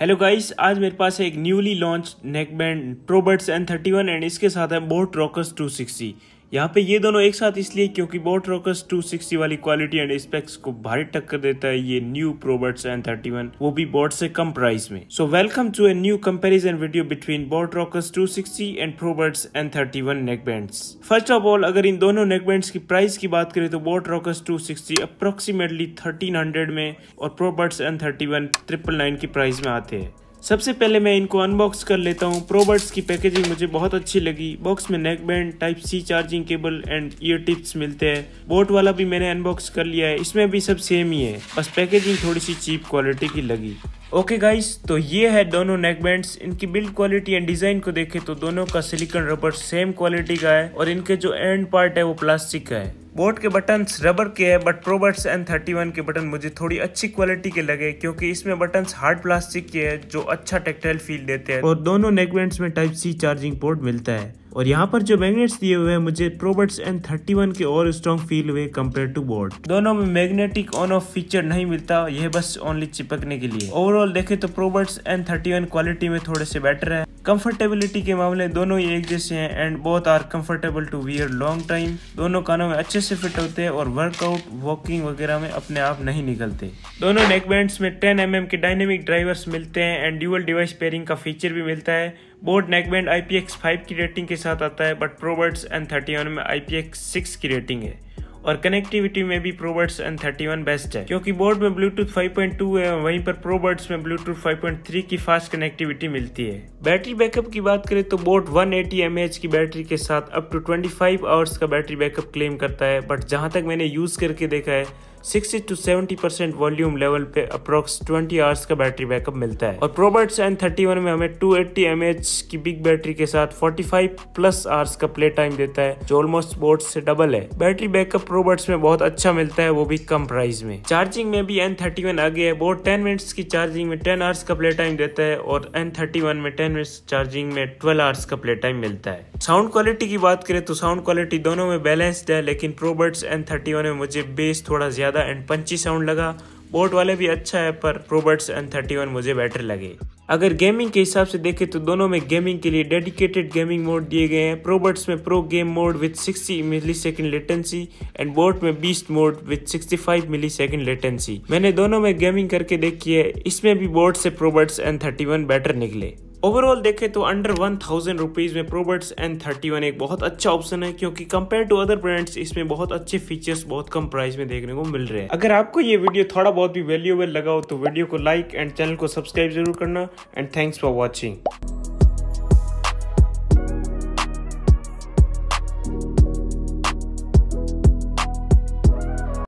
hello guys आज मेरे पास है एक newly launch neckband Probuds N thirty one and इसके साथ है बोट रॉकर्स टू सिक्सटी यहाँ पे ये दोनों एक साथ इसलिए क्योंकि बोट रॉकस 260 वाली क्वालिटी एंड स्पेक्स को भारी टक्कर देता है ये न्यू प्रोबर्ट्स एन थर्टी वो भी बोट से कम प्राइस में so welcome to a new comparison video between Boat Rockerz 260 and Probuds N thirty one neckbands first of all अगर इन दोनों नेकबैंड्स की प्राइस की बात करें तो Boat Rockerz two sixty approximately thirteen में और Probuds N thirty one triple nine की प्राइस में आते हैं सबसे पहले मैं इनको अनबॉक्स कर लेता हूँ प्रोबर्ट्स की पैकेजिंग मुझे बहुत अच्छी लगी बॉक्स में neck band type C charging cable and ear tips मिलते हैं बोट वाला भी मैंने अनबॉक्स कर लिया है इसमें भी सब सेम ही है बस पैकेजिंग थोड़ी सी चीप क्वालिटी की लगी ओके okay गाइस तो ये है दोनों नेक बैंड्स इनकी बिल्ड क्वालिटी एंड डिजाइन को देखें तो दोनों का सिलिकॉन रबर सेम क्वालिटी का है और इनके जो एंड पार्ट है वो प्लास्टिक का है बोट के बटन रबर के हैं but Probuds N thirty one के बटन मुझे थोड़ी अच्छी क्वालिटी के लगे क्योंकि इसमें बटन हार्ड प्लास्टिक के हैं जो अच्छा टेक्टाइल फील देते हैं और दोनों नेकबैंड्स में टाइप सी चार्जिंग पोर्ट मिलता है और यहाँ पर जो मैग्नेट्स दिए हुए हैं मुझे प्रोबर्ट्स एन थर्टी वन के और स्ट्रॉन्ग फील हुए कम्पेयर टू बोर्ड दोनों में मैग्नेटिक ऑन ऑफ फीचर नहीं मिलता यह बस ओनली चिपकने के लिए ओवरऑल देखे तो Probuds N thirty one quality में थोड़े से बेटर है कंफर्टेबिलिटी के मामले दोनों ही एक जैसे हैं and both are comfortable to wear long time दोनों कानों में अच्छे से फिट होते हैं और वर्कआउट वॉकिंग वगैरह में अपने आप नहीं निकलते दोनों नेक बैंड्स में 10 एम mm के डायनेमिक ड्राइवर्स मिलते हैं एंड ड्यूअल डिवाइस पेयरिंग का फीचर भी मिलता है बोर्ड नेक बैंड आई की रेटिंग के साथ आता है बट प्रोबर्ट्स एन थर्टी में आई की रेटिंग है और कनेक्टिविटी में भी प्रोबर्ट्स एन थर्टी बेस्ट है क्योंकि बोर्ड में ब्लूटूथ 5.2 है वहीं पर प्रोबर्ट्स में ब्लूटूथ 5.3 की फास्ट कनेक्टिविटी मिलती है बैटरी बैकअप की बात करें तो बोर्ड 180 एटी की बैटरी के साथ अप टू 25 आवर्स का बैटरी बैकअप क्लेम करता है बट जहां तक मैंने यूज करके देखा है 60 टू 70 परसेंट वॉल्यूम लेवल पे अप्रोक्स 20 आवर्स का बैटरी बैकअप मिलता है और प्रोबर्ट्स एन थर्टी में हमें 280 एट्टी की बिग बैटरी के साथ 45 प्लस आवर्स का प्ले टाइम देता है जो ऑलमोस्ट बोर्ड से डबल है बैटरी बैकअप प्रोबर्ट्स में बहुत अच्छा मिलता है वो भी कम प्राइस में चार्जिंग में भी एन थर्टी वन आगे है बोर्ड टेन मिनट्स की चार्जिंग में टेन आवर्स का प्ले टाइम देता है और एन थर्टी वन में टेन मिनट्स चार्जिंग में ट्वेल्व आवर्स का प्ले टाइम मिलता है साउंड क्वालिटी की बात करें तो साउंड क्वालिटी दोनों में बैलेंस्ड है लेकिन प्रोबर्ट्स एन थर्टी वन में मुझे बेस थोड़ा ज्यादा ज़्यादा एंड पंची साउंड लगा बोट वाले भी अच्छा है पर रोबर्ट्स एन थर्टी वन मुझे बेटर लगे अगर गेमिंग के हिसाब से देखें तो दोनों में गेमिंग के लिए डेडिकेटेड गेमिंग मोड दिए गए हैं प्रोबर्ट्स में pro game mode with 60 millisecond latency and Boat में beast mode with 65 millisecond latency मैंने दोनों में गेमिंग करके देखी है इसमें भी बोट से प्रोबर्ट्स एन थर्टी बेटर निकले ओवरऑल देखें तो अंडर वन थाउजेंड रुपीज़ में प्रोबर्ट्स एन थर्टी वन एक बहुत अच्छा ऑप्शन है क्योंकि कंपेयर टू अदर ब्रांड्स इसमें बहुत अच्छे फीचर्स बहुत कम प्राइस में देखने को मिल रहे हैं अगर आपको ये वीडियो थोड़ा बहुत भी वैल्यूएबल लगा हो तो वीडियो को लाइक एंड चैनल को सब्सक्राइब जरूर करना एंड थैंक्स फॉर वॉचिंग